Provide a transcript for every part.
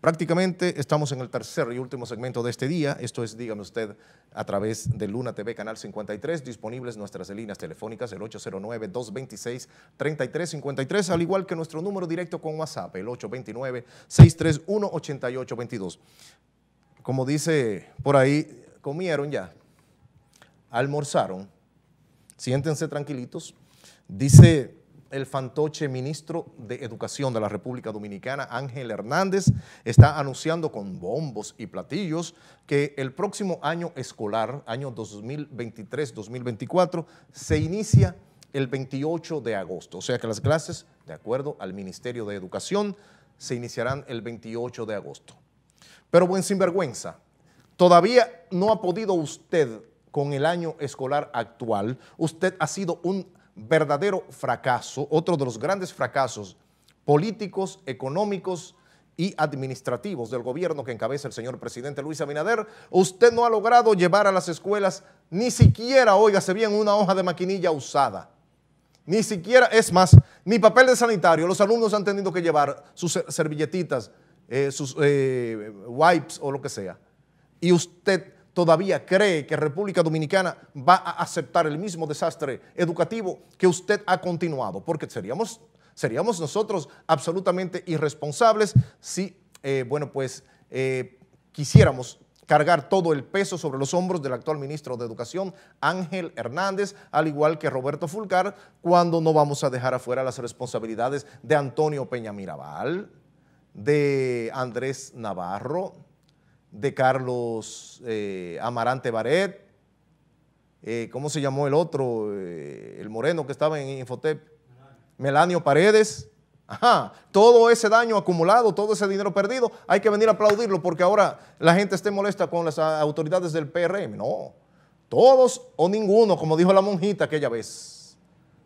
Prácticamente estamos en el tercer y último segmento de este día. Esto es, dígame usted, a través de Luna TV Canal 53, disponibles nuestras líneas telefónicas, el 809-226-3353, al igual que nuestro número directo con WhatsApp, el 829-631-8822. Como dice por ahí, comieron ya, almorzaron, siéntense tranquilitos. Dice el fantoche ministro de Educación de la República Dominicana, Ángel Hernández, está anunciando con bombos y platillos que el próximo año escolar, año 2023-2024, se inicia el 28 de agosto. O sea que las clases, de acuerdo al Ministerio de Educación, se iniciarán el 28 de agosto. Pero buen sinvergüenza, todavía no ha podido usted con el año escolar actual, usted ha sido un verdadero fracaso, otro de los grandes fracasos políticos, económicos y administrativos del gobierno que encabeza el señor presidente Luis Abinader, usted no ha logrado llevar a las escuelas ni siquiera, óigase bien, una hoja de maquinilla usada. Ni siquiera, es más, ni papel de sanitario. Los alumnos han tenido que llevar sus servilletitas, eh, sus eh, wipes o lo que sea. Y usted todavía cree que República Dominicana va a aceptar el mismo desastre educativo que usted ha continuado, porque seríamos, seríamos nosotros absolutamente irresponsables si, eh, bueno, pues eh, quisiéramos cargar todo el peso sobre los hombros del actual ministro de Educación, Ángel Hernández, al igual que Roberto Fulcar, cuando no vamos a dejar afuera las responsabilidades de Antonio Peña Mirabal, de Andrés Navarro, de Carlos eh, Amarante Baret, eh, ¿cómo se llamó el otro? Eh, el moreno que estaba en Infotep. Melanio Paredes. Ajá, todo ese daño acumulado, todo ese dinero perdido, hay que venir a aplaudirlo porque ahora la gente esté molesta con las autoridades del PRM. No, todos o ninguno, como dijo la monjita aquella vez.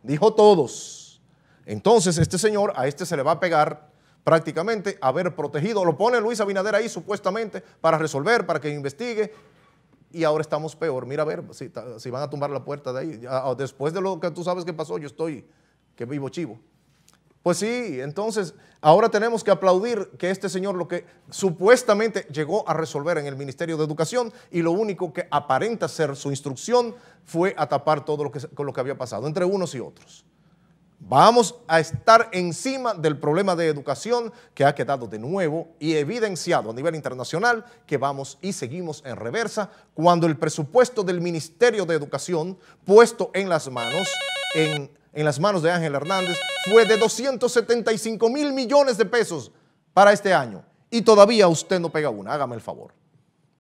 Dijo todos. Entonces, este señor, a este se le va a pegar prácticamente haber protegido. Lo pone Luis Abinader ahí supuestamente para resolver, para que investigue. Y ahora estamos peor. Mira a ver si, van a tumbar la puerta de ahí. Ah, después de lo que tú sabes que pasó, yo estoy que vivo chivo. Pues sí, entonces ahora tenemos que aplaudir que este señor lo que supuestamente llegó a resolver en el Ministerio de Educación y lo único que aparenta ser su instrucción fue a tapar todo con lo que había pasado entre unos y otros. Vamos a estar encima del problema de educación que ha quedado de nuevo y evidenciado a nivel internacional que vamos y seguimos en reversa cuando el presupuesto del Ministerio de Educación puesto en las manos, en, las manos de Ángel Hernández fue de 275 mil millones de pesos para este año y todavía usted no pega una, hágame el favor.